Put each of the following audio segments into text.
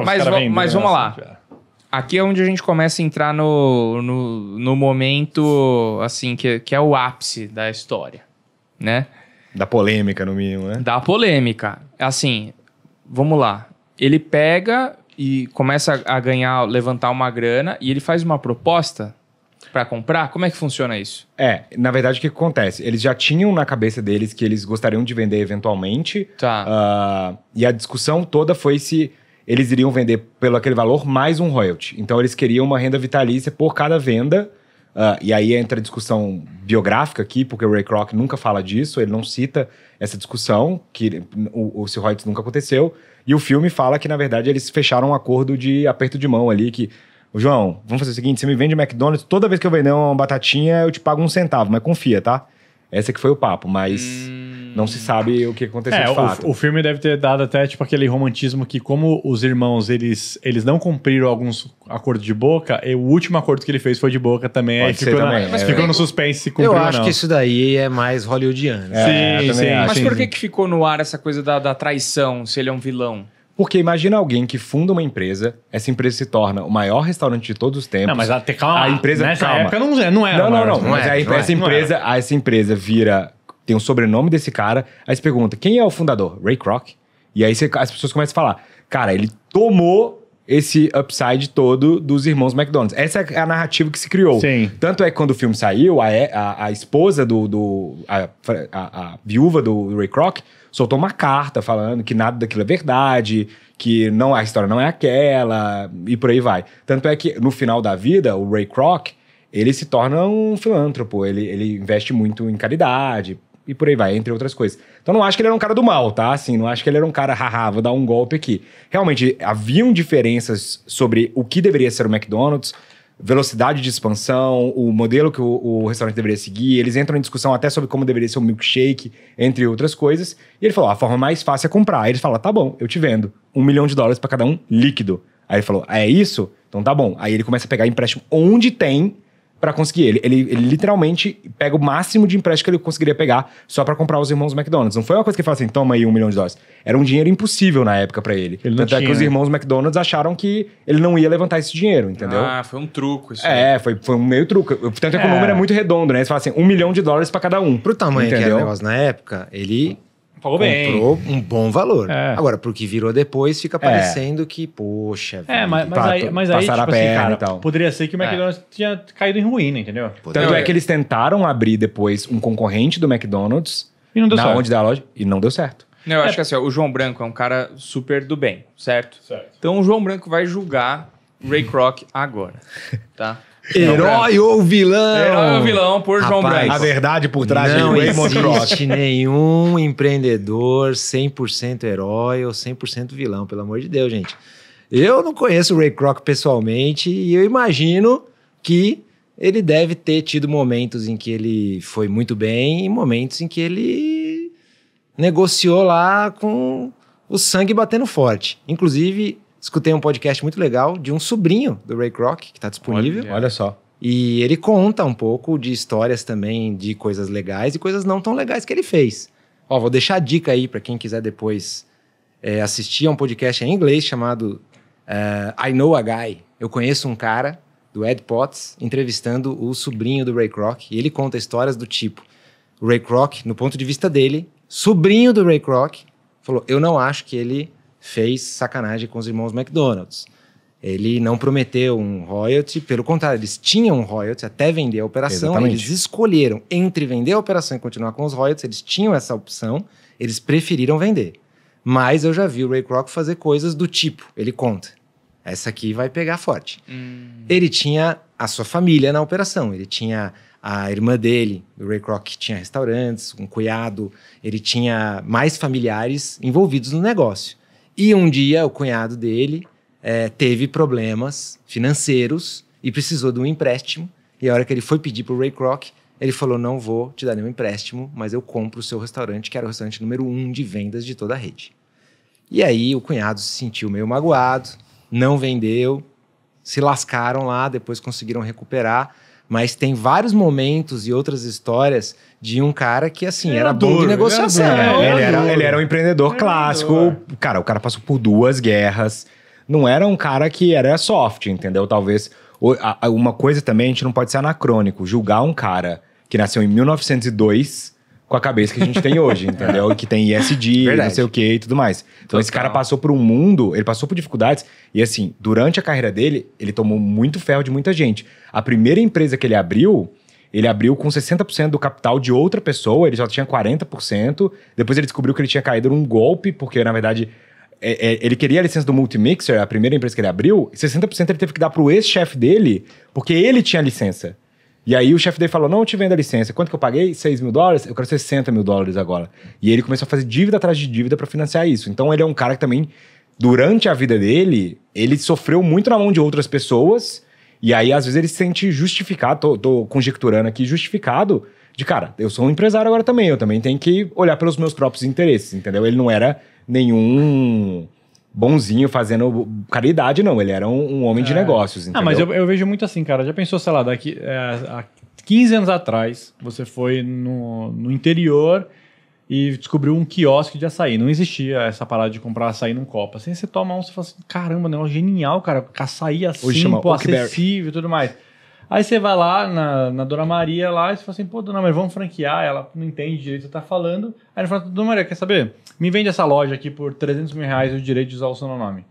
mas, mas vamos né, lá. Assim, Aqui é onde a gente começa a entrar no, no, no momento, assim, que, que é o ápice da história, né? Da polêmica, no mínimo, né? Da polêmica. Assim, vamos lá. Ele pega e começa a ganhar, levantar uma grana e ele faz uma proposta para comprar? Como é que funciona isso? É, na verdade, o que acontece? Eles já tinham na cabeça deles que eles gostariam de vender eventualmente. Tá. Uh, e a discussão toda foi se eles iriam vender pelo aquele valor mais um royalty. Então eles queriam uma renda vitalícia por cada venda. Uh, e aí entra a discussão biográfica aqui, porque o Ray Kroc nunca fala disso, ele não cita essa discussão, que o, o se royalties nunca aconteceu. E o filme fala que, na verdade, eles fecharam um acordo de aperto de mão ali, que João, vamos fazer o seguinte: você me vende McDonald's, toda vez que eu vender uma batatinha, eu te pago um centavo, mas confia, tá? Esse é que foi o papo, mas. Hum não se sabe o que aconteceu é, de fato. O, o, filme deve ter dado até tipo aquele romantismo que como os irmãos eles, eles não cumpriram alguns acordos de boca, e o último acordo que ele fez foi de boca também, Pode na, também. Mas é. ficou é, no suspense se cumpriu Eu acho que isso daí é mais hollywoodiano. É, sim, sim. Acho. Mas por que, que ficou no ar essa coisa da, da traição, se ele é um vilão? Porque imagina alguém que funda uma empresa, essa empresa se torna o maior restaurante de todos os tempos. Não, mas ela calma. A empresa nessa calma. época não, não era. Não, não, não. não mas é, essa empresa, essa empresa vira tem o sobrenome desse cara. Aí você pergunta, quem é o fundador? Ray Kroc. E aí você, as pessoas começam a falar, cara, ele tomou esse upside todo dos irmãos McDonald's. Essa é a narrativa que se criou. Sim. Tanto é que quando o filme saiu, a, é, a, a esposa do. do a, a, viúva do Ray Kroc soltou uma carta falando que nada daquilo é verdade, que não a história não é aquela, e por aí vai. Tanto é que no final da vida, o Ray Kroc. Ele se torna um filântropo, ele, ele investe muito em caridade, e por aí vai, entre outras coisas. Então não acho que ele era um cara do mal, tá? Assim, não acho que ele era um cara, haha, vou dar um golpe aqui. Realmente, haviam diferenças sobre o que deveria ser o McDonald's, velocidade de expansão, o modelo que o, o, restaurante deveria seguir. Eles entram em discussão até sobre como deveria ser o milkshake, entre outras coisas. E ele falou: a forma mais fácil é comprar. Aí ele fala: tá bom, eu te vendo. Um milhão de dólares para cada um líquido. Aí ele falou: é isso? Então tá bom. Aí ele começa a pegar empréstimo onde tem para conseguir. Ele, ele, ele, literalmente pega o máximo de empréstimo que ele conseguiria pegar só para comprar os irmãos McDonald's. Não foi uma coisa que ele falou assim, toma aí um milhão de dólares. Era um dinheiro impossível na época para ele. ele Tanto tinha, é que os irmãos McDonald's acharam que ele não ia levantar esse dinheiro, entendeu? Ah, foi um truco isso. É, foi, foi um meio truco. Tanto é que é. o número é muito redondo, né? Você fala assim, um milhão de dólares para cada um. Pro tamanho entendeu? que era o negócio na época, ele Pagou bem. Comprou um bom valor. É. Agora, pro que virou depois, fica é. parecendo é. que, poxa, é, mas, mas tá aí, mas aí tipo a assim, e tal. poderia ser que o é. McDonald's é. tinha caído em ruína, entendeu? Poderia. Tanto é que eles tentaram abrir depois um concorrente do McDonald's e não deu na certo. onde da loja e não deu certo. Não, eu é. acho que assim, ó, o João Branco é um cara super do bem, certo? certo. Então o João Branco vai julgar Ray Kroc agora, tá? É herói ou vilão? Herói ou vilão por Rapaz, João Branco. A verdade por trás de é Raymond Não existe nenhum empreendedor 100% herói ou 100% vilão, pelo amor de Deus, gente. Eu não conheço o Ray Kroc pessoalmente e eu imagino que ele deve ter tido momentos em que ele foi muito bem e momentos em que ele negociou lá com o sangue batendo forte. Inclusive, escutei um podcast muito legal de um sobrinho do Ray Kroc, que está disponível. Olha, olha, só. E ele conta um pouco de histórias também, de coisas legais e coisas não tão legais que ele fez. Ó, vou deixar a dica aí para quem quiser depois é, assistir a é um podcast em inglês chamado uh, I Know a Guy. Eu conheço um cara do Ed Potts entrevistando o sobrinho do Ray Kroc e ele conta histórias do tipo o Ray Kroc, no ponto de vista dele, sobrinho do Ray Kroc, falou: "Eu não acho que ele fez sacanagem com os irmãos McDonald's. Ele não prometeu um royalty, pelo contrário, eles tinham um royalty até vender a operação. Exatamente. Eles escolheram entre vender a operação e continuar com os royalties, eles tinham essa opção, eles preferiram vender. Mas eu já vi o Ray Kroc fazer coisas do tipo, ele conta. Essa aqui vai pegar forte. Hum. Ele tinha a sua família na operação, ele tinha a irmã dele, o Ray Kroc, que tinha restaurantes, um cunhado, ele tinha mais familiares envolvidos no negócio. E um dia o cunhado dele é, teve problemas financeiros e precisou de um empréstimo. E a hora que ele foi pedir para o Ray Kroc, ele falou: Não vou te dar nenhum empréstimo, mas eu compro o seu restaurante, que era o restaurante número um de vendas de toda a rede. E aí o cunhado se sentiu meio magoado, não vendeu, se lascaram lá, depois conseguiram recuperar. Mas tem vários momentos e outras histórias de um cara que, assim, é, era, era duro, bom de negociação. era, ele era, ele era um empreendedor clássico. É. Cara, o cara passou por duas guerras. Não era um cara que era soft, entendeu? Talvez. Uma coisa também, a gente não pode ser anacrônico. Julgar um cara que nasceu em 1902 com a cabeça que a gente tem hoje, entendeu? E que tem ISD, não sei o que e tudo mais. Então Total. esse cara passou por um mundo, ele passou por dificuldades e assim, durante a carreira dele, ele tomou muito ferro de muita gente. A primeira empresa que ele abriu, ele abriu com 60% do capital de outra pessoa, ele já tinha 40%. Depois ele descobriu que ele tinha caído num golpe, porque na verdade é, é, ele queria a licença do Multimixer, a primeira empresa que ele abriu, 60% ele teve que dar pro ex-chefe dele, porque ele tinha licença. E aí o chefe dele falou: não te vendo a licença. Quanto que eu paguei? 6 mil dólares? Eu quero 60 mil dólares agora. E ele começou a fazer dívida atrás de dívida para financiar isso. Então ele é um cara que também, durante a vida dele, ele sofreu muito na mão de outras pessoas. E aí, às vezes, ele se sente justificado, tô, tô conjecturando aqui, justificado, de cara, eu sou um empresário agora também, eu também tenho que olhar pelos meus próprios interesses, entendeu? Ele não era nenhum bonzinho fazendo caridade, não. Ele era um, um homem é. de negócios. Entendeu? Ah, mas eu, eu, vejo muito assim, cara. Já pensou, sei lá, daqui é, há 15 anos atrás, você foi no, no interior e descobriu um quiosque de açaí. Não existia essa parada de comprar açaí num copo. Assim, você toma um, você fala assim, caramba, negócio né? é genial, cara. Açaí assim, chama pô, acessível e tudo mais. Aí você vai lá na, na Dona Maria lá e você fala assim, pô, Dona Maria, vamos franquear, ela não entende direito o que tá falando. Aí ele fala, Dona Maria, quer saber? Me vende essa loja aqui por 300 mil reais o direito de usar o seu nome.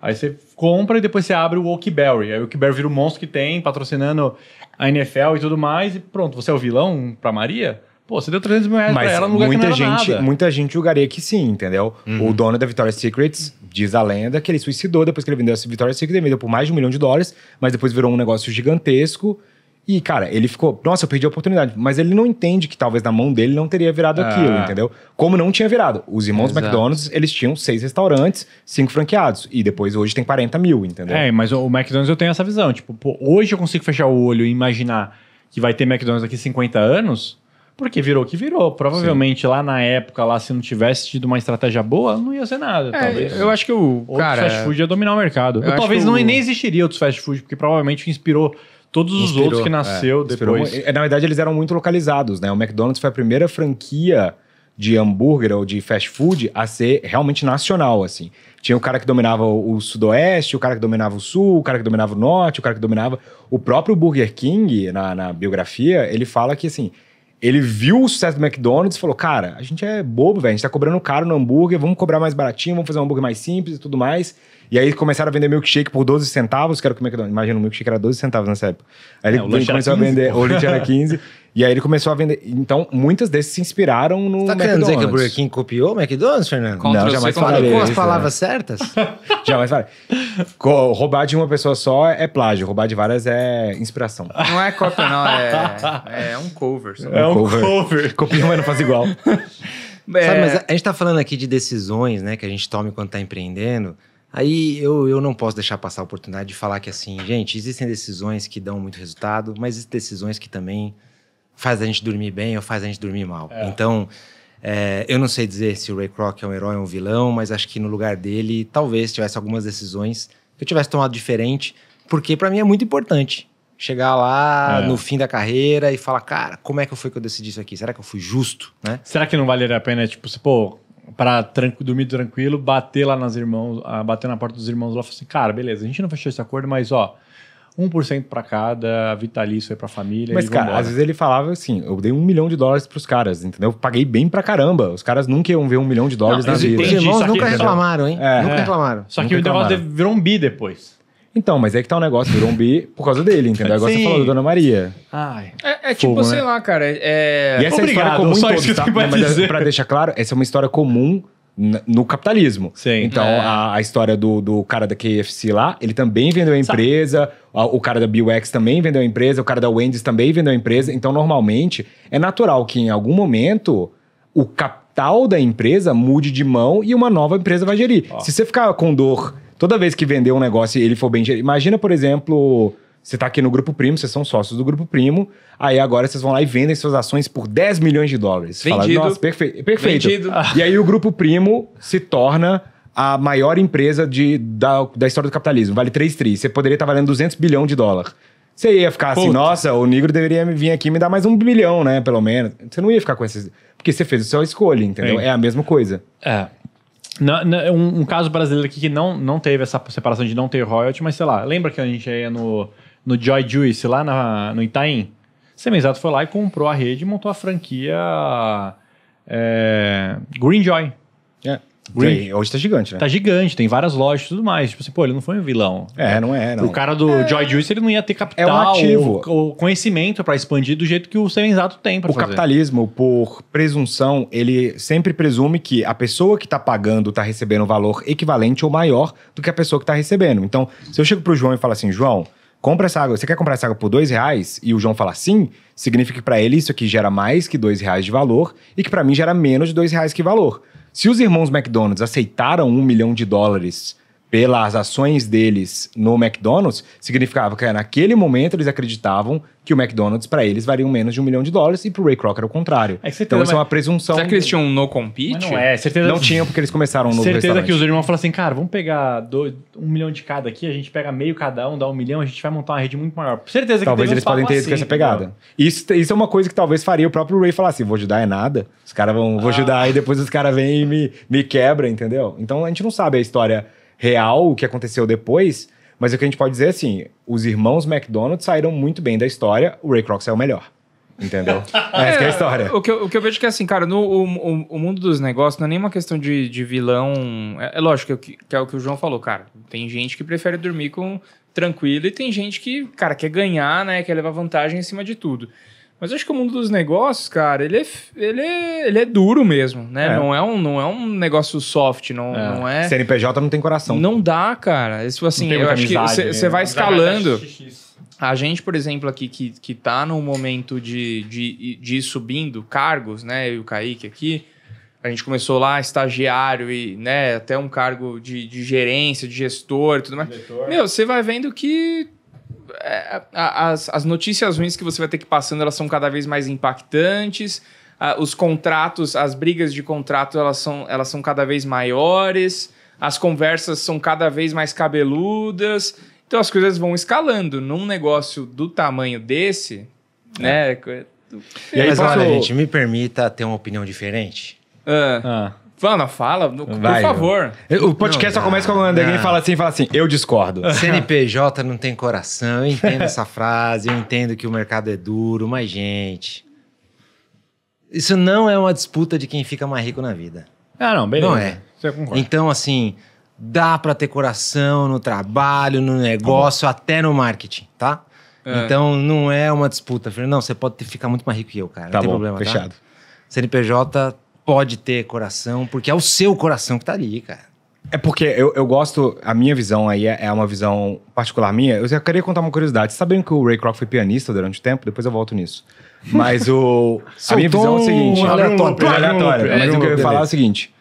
Aí você compra e depois você abre o Oakberry. Aí o Oakberry vira o monstro que tem, patrocinando a NFL e tudo mais, e pronto, você é o vilão pra Maria? Pô, você deu 300 mil reais Mas pra ela no lugar muita que não era gente, nada. Muita gente julgaria que sim, entendeu? Uhum. O dono da Victoria's Secrets diz a lenda que ele suicidou depois que ele vendeu essa Victoria's Secret. Ele vendeu por mais de um milhão de dólares, mas depois virou um negócio gigantesco. E, cara, ele ficou, nossa, eu perdi a oportunidade. Mas ele não entende que talvez na mão dele não teria virado ah. aquilo, entendeu? Como não tinha virado. Os irmãos Exato. McDonald's, eles tinham seis restaurantes, cinco franqueados. E depois hoje tem 40 mil, entendeu? É, mas o McDonald's eu tenho essa visão. Tipo, pô, hoje eu consigo fechar o olho e imaginar que vai ter McDonald's daqui 50 anos. Porque virou o que virou. Provavelmente Sim. lá na época, lá se não tivesse tido uma estratégia boa, não ia ser nada. É, talvez. Eu acho que o cara, fast food ia dominar o mercado. Eu eu talvez não o... nem existiria outros fast food, porque provavelmente inspirou todos os outros que é, nasceu é, depois. Inspirou. Na verdade, eles eram muito localizados, né? O McDonald's foi a primeira franquia de hambúrguer ou de fast food a ser realmente nacional, assim. Tinha o cara que dominava o sudoeste, o cara que dominava o sul, o cara que dominava o norte, o cara que dominava... O próprio Burger King, na, na biografia, ele fala que, assim, ele viu o sucesso do McDonald's e falou: Cara, a gente é bobo, velho. A gente tá cobrando caro no hambúrguer, vamos cobrar mais baratinho, vamos fazer um hambúrguer mais simples e tudo mais. E aí começaram a vender milkshake por 12 centavos, que era o que o McDonald's. Imagina, o milkshake era 12 centavos nessa época. Aí é, ele começou 15, a vender, pô. o era 15. E aí ele começou a vender. Então, muitas desses se inspiraram no. Você tá querendo dizer que o Burger King copiou o McDonald's, Fernando? Contra não, jamais falei. Com as palavras certas? jamais falei. roubar de uma pessoa só é, é plágio, roubar de várias é inspiração. Não é cópia, não. É, é um cover. É um cover. cover. mas não faz igual. É. Sabe, mas a, gente tá falando aqui de decisões, né, que a gente toma enquanto tá empreendendo. Aí eu, eu não posso deixar passar a oportunidade de falar que assim, gente, existem decisões que dão muito resultado, mas existem decisões que também faz a gente dormir bem ou faz a gente dormir mal. É. Então, é, eu não sei dizer se o Ray Kroc é um herói ou um vilão, mas acho que no lugar dele talvez tivesse algumas decisões que eu tivesse tomado diferente, porque para mim é muito importante chegar lá é. no fim da carreira e falar, cara, como é que foi que eu decidi isso aqui? Será que eu fui justo, né? Será que não valeria a pena, tipo, se, pô, para tran dormir tranquilo, bater lá nas irmãos, bater na porta dos irmãos lá e falar assim, cara, beleza, a gente não fechou esse acordo, mas ó, 1% para cada, vitalício aí pra família. Mas, cara, às vezes ele falava assim: eu dei um milhão de dólares pros caras, entendeu? Eu paguei bem pra caramba. Os caras nunca iam ver um milhão de dólares não, na vida. Os irmãos aqui, nunca reclamaram, hein? É, nunca reclamaram. Só que nunca o negócio virou um bi depois. Então, mas é que tá o um negócio, virou um bi por causa dele, entendeu? Agora Sim. você falou da Dona Maria. Ai. É, é tipo, Fogo, né? sei né? lá, cara. É... E essa Obrigado, é a história comum só em todos, tá? Não, mas pra deixar claro, essa é uma história comum no capitalismo. Sim. Então, é. a, a, história do, do, cara da KFC lá, ele também vendeu a empresa, a, o cara da BUX também vendeu a empresa, o cara da Wendy's também vendeu a empresa. Então, normalmente, é natural que em algum momento o capital da empresa mude de mão e uma nova empresa vai gerir. Oh. Se você ficar com dor toda vez que vender um negócio e ele for bem gerido... Imagina, por exemplo você está aqui no Grupo Primo, vocês são sócios do Grupo Primo. Aí agora vocês vão lá e vendem suas ações por 10 milhões de dólares. Vendido. Fala, Nossa, perfe perfeito. Vendido. E aí o Grupo Primo se torna a maior empresa de, da, da história do capitalismo. Vale 3 tri. Você poderia estar tá valendo 200 bilhões de dólar. Você ia ficar assim, Puta. assim, nossa, o negro deveria vir aqui me dar mais um bilhão, né? Pelo menos. Você não ia ficar com esses. Porque você fez a sua escolha, entendeu? Sim. É a mesma coisa. É. Na, na, um, um, caso brasileiro aqui que não, não teve essa separação de não ter royalty, mas sei lá, lembra que a gente ia no no Joy Juice, lá na, no Itaim. Semenzato foi lá e comprou a rede e montou a franquia é, Green Joy. É. Green. hoje tá gigante, né? Tá gigante, tem várias lojas e tudo mais. Tipo assim, pô, ele não foi um vilão. É, né? não é, não. O cara do é... Joy Juice, ele não ia ter capital é um ativo. Ou, o conhecimento para expandir do jeito que o Semenzato tem pra o fazer. O capitalismo, por presunção, ele sempre presume que a pessoa que tá pagando tá recebendo um valor equivalente ou maior do que a pessoa que tá recebendo. Então, se eu chego pro João e falo assim, João, compra essa água, você quer comprar essa água por dois reais? E o João fala sim, significa que para ele isso aqui gera mais que dois reais de valor e que para mim gera menos de dois reais que valor. Se os irmãos McDonald's aceitaram um milhão de dólares pelas ações deles no McDonald's, significava que naquele momento eles acreditavam que o McDonald's para eles valia menos de um milhão de dólares e para o Ray Kroc era o contrário. É certeza, então isso é uma presunção. Será que eles tinham um no compete? não é, certeza. Não tinham porque eles começaram no Certeza que os irmãos falaram assim, cara, vamos pegar dois, um milhão de cada aqui, a gente pega meio cada um, dá um milhão, a gente vai montar uma rede muito maior. Certeza que talvez eles podem ter ido assim, com essa assim, pegada. Isso, isso é uma coisa que talvez faria o próprio Ray falar assim, vou ajudar é nada, os caras vão, ah. vou ajudar e depois os caras vêm e me, me quebra, entendeu? Então a gente não sabe a história real o que aconteceu depois, mas o que a gente pode dizer é assim: os irmãos McDonald's saíram muito bem da história, o Ray Kroc é o melhor. Entendeu? É, Essa é, é a história. O que, eu, o que eu vejo que é assim, cara, no, o, o, o mundo dos negócios não é nenhuma questão de, de vilão. É, é lógico que, que é o que o João falou, cara. Tem gente que prefere dormir com tranquilo e tem gente que, cara, quer ganhar, né? Quer levar vantagem em cima de tudo. Mas eu acho que o mundo dos negócios, cara, ele é, ele é, ele é duro mesmo, né? É. Não, é um, não é um negócio soft, não é. não é... CNPJ não tem coração. Não dá, cara. Isso, assim, eu acho que né? você vai escalando. A gente, por exemplo, aqui que, que tá no momento de, de, de ir subindo cargos, né? Eu e o Kaique aqui, a gente começou lá estagiário e né, até um cargo de, de gerência, de gestor e tudo mais. Diretor. Meu, você vai vendo que é, as, as notícias ruins que você vai ter que passando, elas são cada vez mais impactantes. Ah, os contratos, as brigas de contrato, elas são, elas são cada vez maiores. As conversas são cada vez mais cabeludas. Então as coisas vão escalando. Num negócio do tamanho desse, é. né? E aí, Mas olha, gente, me permita ter uma opinião diferente. Ah. ah. Fala, fala, por favor. O podcast Não, só começa quando alguém fala assim, fala assim, eu discordo. CNPJ não tem coração, eu entendo essa frase, eu entendo que o mercado é duro, mas gente, isso não é uma disputa de quem fica mais rico na vida. Ah, não, beleza. Não é. Então, assim, dá para ter coração no trabalho, no negócio, uhum. até no marketing, tá? É. Então, não é uma disputa. Não, você pode ficar muito mais rico que eu, cara. Tá não tem bom, problema, tá? fechado. Tá? CNPJ pode ter coração, porque é o seu coração que tá ali, cara. É porque eu, eu gosto, a minha visão aí é, é uma visão particular minha. Eu só queria contar uma curiosidade. Tá sabendo que o Ray Kroc foi pianista durante um tempo, depois eu volto nisso. Mas o. a minha visão é o seguinte. Aleatório. Aleatório. Mas o que eu ia falar é o seguinte.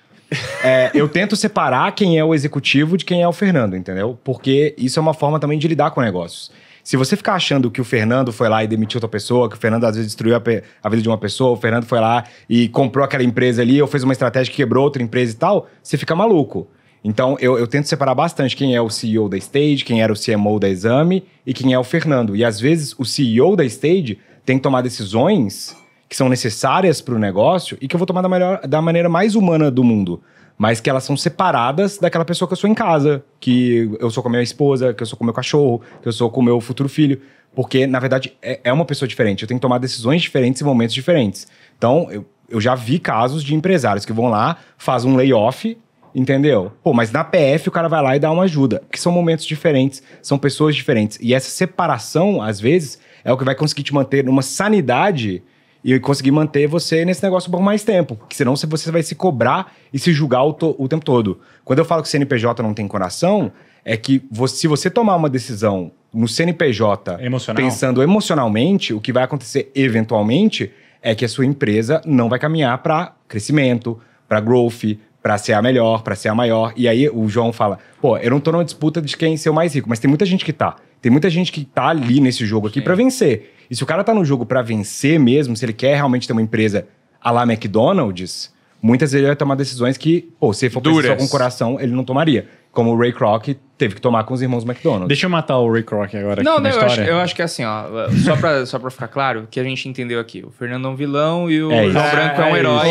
É, eu tento separar quem é o executivo de quem é o Fernando, entendeu? Porque isso é uma forma também de lidar com negócios. Se você ficar achando que o Fernando foi lá e demitiu outra pessoa, que o Fernando às vezes destruiu a, a, vida de uma pessoa, o Fernando foi lá e comprou aquela empresa ali, ou fez uma estratégia que quebrou outra empresa e tal, você fica maluco. Então, eu, eu tento separar bastante quem é o CEO da Stage, quem era o CMO da Exame e quem é o Fernando. E às vezes o CEO da Stage tem que tomar decisões que são necessárias para o negócio e que eu vou tomar da, melhor, da maneira mais humana do mundo mas que elas são separadas daquela pessoa que eu sou em casa, que eu sou com a minha esposa, que eu sou com o meu cachorro, que eu sou com o meu futuro filho. Porque, na verdade, é, é uma pessoa diferente. Eu tenho que tomar decisões diferentes em momentos diferentes. Então, eu, eu já vi casos de empresários que vão lá, fazem um layoff, entendeu? Pô, mas na PF o cara vai lá e dá uma ajuda. Porque são momentos diferentes, são pessoas diferentes. E essa separação, às vezes, é o que vai conseguir te manter numa sanidade e conseguir manter você nesse negócio por mais tempo. Porque senão você vai se cobrar e se julgar o, to, o tempo todo. Quando eu falo que CNPJ não tem coração, é que você, se você tomar uma decisão no CNPJ Emocional. pensando emocionalmente, o que vai acontecer eventualmente é que a sua empresa não vai caminhar para crescimento, para growth, para ser a melhor, para ser a maior. E aí o João fala: pô, eu não tô numa disputa de quem ser o mais rico, mas tem muita gente que tá. Tem muita gente que tá ali nesse jogo aqui para vencer. E se o cara tá no jogo para vencer mesmo, se ele quer realmente ter uma empresa a lá McDonald's, muitas vezes ele vai tomar decisões que, pô, se ele for com o coração, ele não tomaria. Como o Ray Kroc teve que tomar com os irmãos McDonald's. Deixa eu matar o Ray Kroc agora. Não, não, eu acho, eu acho, que é assim, ó. Só pra, só pra ficar claro, que a gente entendeu aqui. O Fernando é um vilão e o é João Branco é, é um herói.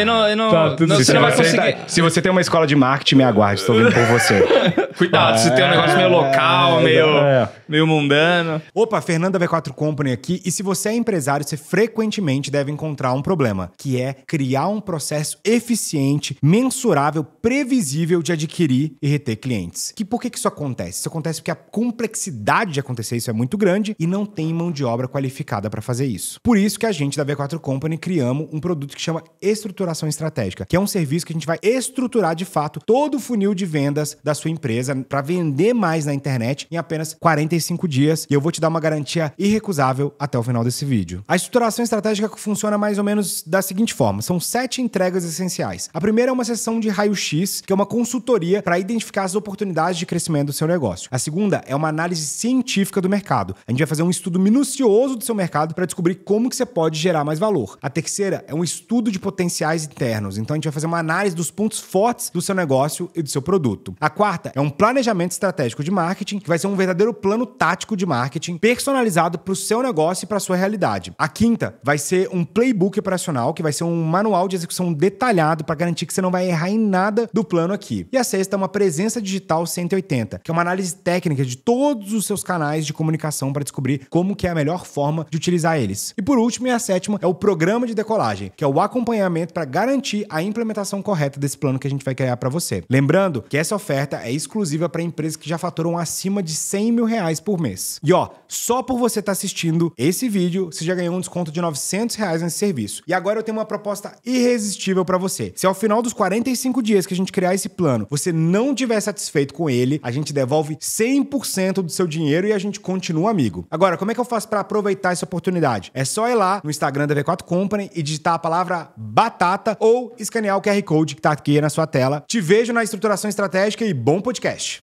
É, não, tá se você não vai conseguir. Tá, se você tem uma escola de marketing, me aguarde, estou vindo por você. Cuidado, se tem um negócio meio local, é, meio, é. meio mundano. Opa, Fernanda V4 Company aqui. E se você é empresário, você frequentemente deve encontrar um problema, que é criar um processo eficiente, mensurável, previsível de adquirir e reter clientes. Que por que, que isso acontece? Isso acontece porque a complexidade de acontecer isso é muito grande e não tem mão de obra qualificada para fazer isso. Por isso que a gente da V4 Company criamos um produto que chama estruturação estratégica, que é um serviço que a gente vai estruturar de fato todo o funil de vendas da sua empresa empresa para vender mais na internet em apenas 45 dias e eu vou te dar uma garantia irrecusável até o final desse vídeo. A estruturação estratégica funciona mais ou menos da seguinte forma: são sete entregas essenciais. A primeira é uma sessão de raio-x, que é uma consultoria para identificar as oportunidades de crescimento do seu negócio. A segunda é uma análise científica do mercado. A gente vai fazer um estudo minucioso do seu mercado para descobrir como que você pode gerar mais valor. A terceira é um estudo de potenciais internos. Então a gente vai fazer uma análise dos pontos fortes do seu negócio e do seu produto. A quarta é um planejamento estratégico de marketing, que vai ser um verdadeiro plano tático de marketing personalizado para o seu negócio e para sua realidade. A quinta vai ser um playbook operacional, que vai ser um manual de execução detalhado para garantir que você não vai errar em nada do plano aqui. E a sexta é uma presença digital 180, que é uma análise técnica de todos os seus canais de comunicação para descobrir como que é a melhor forma de utilizar eles. E por último, e a sétima é o programa de decolagem, que é o acompanhamento para garantir a implementação correta desse plano que a gente vai criar para você. Lembrando que essa oferta é exclusiva exclusiva para empresas que já faturam acima de 100 mil reais por mês. E ó, só por você estar tá assistindo esse vídeo, você já ganhou um desconto de 900 reais nesse serviço. E agora eu tenho uma proposta irresistível para você. Se ao final dos 45 dias que a gente criar esse plano, você não tiver satisfeito com ele, a gente devolve 100% do seu dinheiro e a gente continua amigo. Agora, como é que eu faço para aproveitar essa oportunidade? É só ir lá no Instagram da V4 Company e digitar a palavra batata ou escanear o QR Code que tá aqui na sua tela. Te vejo na estruturação estratégica e bom podcast. Cash.